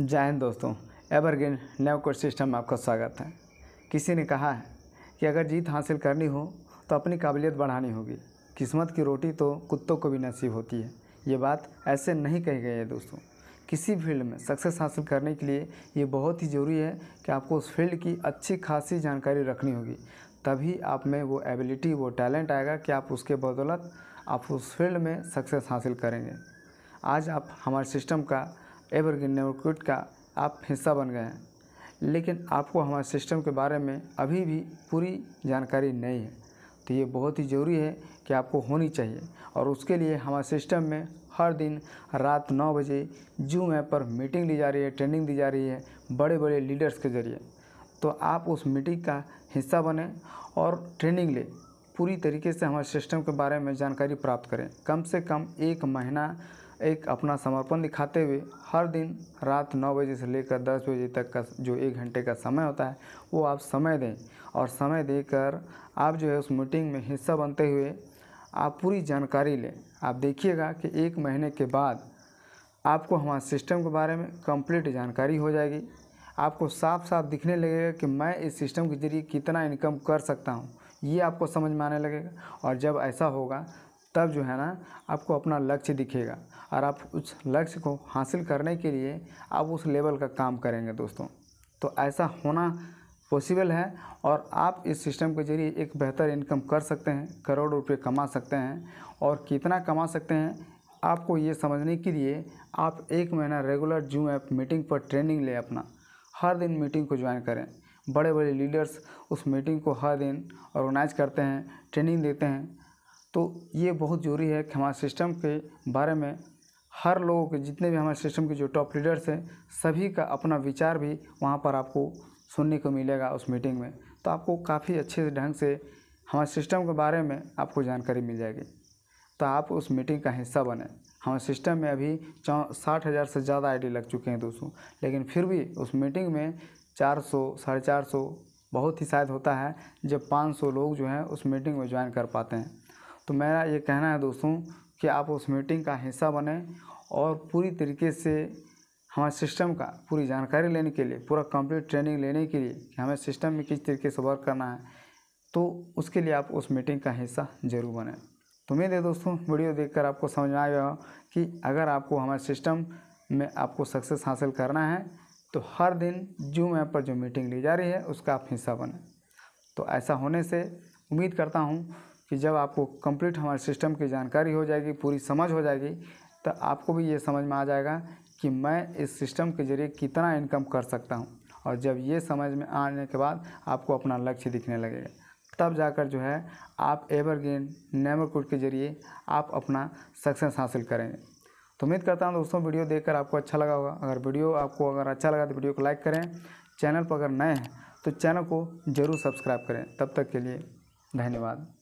जय हिंद दोस्तों एवरग्रीन नव कोर्ट सिस्टम में आपका स्वागत है किसी ने कहा है कि अगर जीत हासिल करनी हो तो अपनी काबिलियत बढ़ानी होगी किस्मत की रोटी तो कुत्तों को भी नसीब होती है ये बात ऐसे नहीं कही गई है दोस्तों किसी फील्ड में सक्सेस हासिल करने के लिए ये बहुत ही ज़रूरी है कि आपको उस फील्ड की अच्छी खासी जानकारी रखनी होगी तभी आप में वो एबिलिटी वो टैलेंट आएगा कि आप उसके बदौलत आप उस फील्ड में सक्सेस हासिल करेंगे आज आप हमारे सिस्टम का एवरग्रीन नेबरक्विड का आप हिस्सा बन गए हैं लेकिन आपको हमारे सिस्टम के बारे में अभी भी पूरी जानकारी नहीं है तो ये बहुत ही ज़रूरी है कि आपको होनी चाहिए और उसके लिए हमारे सिस्टम में हर दिन रात नौ बजे जूम ऐप पर मीटिंग ली जा रही है ट्रेनिंग दी जा रही है बड़े बड़े लीडर्स के ज़रिए तो आप उस मीटिंग का हिस्सा बने और ट्रेनिंग लें पूरी तरीके से हमारे सिस्टम के बारे में जानकारी प्राप्त करें कम से कम एक महीना एक अपना समर्पण दिखाते हुए हर दिन रात नौ बजे से लेकर दस बजे तक का जो एक घंटे का समय होता है वो आप समय दें और समय देकर आप जो है उस मीटिंग में हिस्सा बनते हुए आप पूरी जानकारी लें आप देखिएगा कि एक महीने के बाद आपको हमारे सिस्टम के बारे में कंप्लीट जानकारी हो जाएगी आपको साफ साफ दिखने लगेगा कि मैं इस सिस्टम के ज़रिए कितना इनकम कर सकता हूँ ये आपको समझ में आने लगेगा और जब ऐसा होगा तब जो है ना आपको अपना लक्ष्य दिखेगा और आप उस लक्ष्य को हासिल करने के लिए आप उस लेवल का काम करेंगे दोस्तों तो ऐसा होना पॉसिबल है और आप इस सिस्टम के जरिए एक बेहतर इनकम कर सकते हैं करोड़ रुपए कमा सकते हैं और कितना कमा सकते हैं आपको ये समझने के लिए आप एक महीना रेगुलर जूम ऐप मीटिंग पर ट्रेनिंग लें अपना हर दिन मीटिंग को ज्वाइन करें बड़े बड़े लीडर्स उस मीटिंग को हर दिन ऑर्गेनाइज करते हैं ट्रेनिंग देते हैं तो ये बहुत ज़रूरी है कि हमारे सिस्टम के बारे में हर लोगों के जितने भी हमारे सिस्टम के जो टॉप लीडर्स हैं सभी का अपना विचार भी वहाँ पर आपको सुनने को मिलेगा उस मीटिंग में तो आपको काफ़ी अच्छे ढंग से हमारे सिस्टम के बारे में आपको जानकारी मिल जाएगी तो आप उस मीटिंग का हिस्सा बने हमारे सिस्टम में अभी चौ साठ हज़ार से ज़्यादा आईडी लग चुके हैं दोस्तों लेकिन फिर भी उस मीटिंग में चार सौ साढ़े चार सौ बहुत ही शायद होता है जब पाँच सौ लोग जो हैं उस मीटिंग में ज्वाइन कर पाते हैं तो मेरा ये कहना है दोस्तों कि आप उस मीटिंग का हिस्सा बने और पूरी तरीके से हमारे सिस्टम का पूरी जानकारी लेने के लिए पूरा कंप्लीट ट्रेनिंग लेने के लिए कि हमें सिस्टम में किस तरीके से वर्क करना है तो उसके लिए आप उस मीटिंग का हिस्सा जरूर बने तो उम्मीद है दोस्तों वीडियो देखकर आपको समझ में आया कि अगर आपको हमारे सिस्टम में आपको सक्सेस हासिल करना है तो हर दिन जूम ऐप पर जो मीटिंग ली जा रही है उसका आप हिस्सा बने तो ऐसा होने से उम्मीद करता हूँ कि जब आपको कंप्लीट हमारे सिस्टम की जानकारी हो जाएगी पूरी समझ हो जाएगी तो आपको भी ये समझ में आ जाएगा कि मैं इस सिस्टम के ज़रिए कितना इनकम कर सकता हूँ और जब ये समझ में आने के बाद आपको अपना लक्ष्य दिखने लगेगा तब जाकर जो है आप एवरग्रीन नेबरहुड के ज़रिए आप अपना सक्सेस हासिल करेंगे तो उम्मीद करता हूँ दोस्तों वीडियो देखकर आपको अच्छा लगा होगा अगर वीडियो आपको अगर अच्छा लगा तो वीडियो को लाइक करें चैनल पर अगर नए हैं तो चैनल को ज़रूर सब्सक्राइब करें तब तक के लिए धन्यवाद